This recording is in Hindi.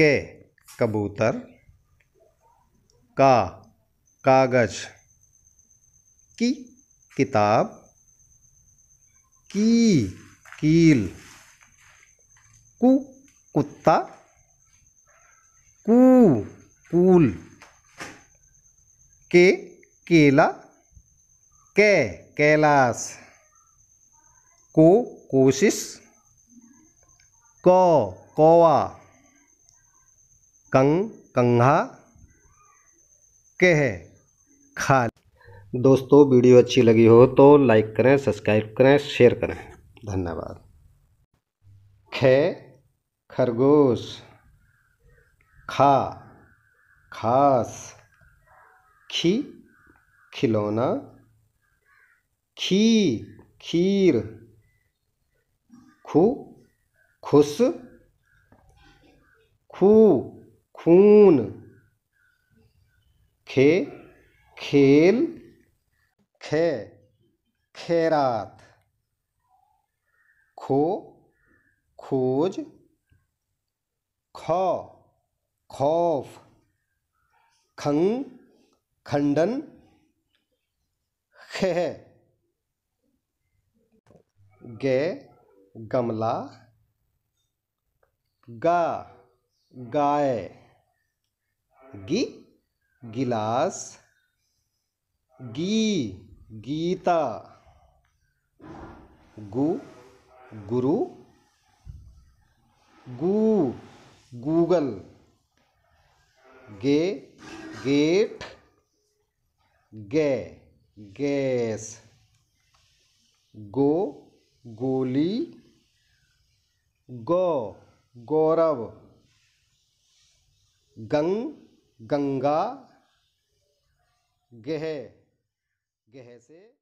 के कबूतर का कागज की किताब की कील कु कुत्ता कू कूल के केला के कैलाश को कोशिश कौवा कौआ कंग कंघा कह खाल दोस्तों वीडियो अच्छी लगी हो तो लाइक करें सब्सक्राइब करें शेयर करें धन्यवाद खे खरगोश खा खास खी खिलौना खी खीर खू खुश खू खून खे खेल खे खैरात खो खोज खौ खौफ खंग खंडन खे गे गमला गा गाय गी गिलास गी गीता गु गुरु गु गूगल गे गेट गे गैस गो गोली गौ गौरव गंग गंगा गह गह से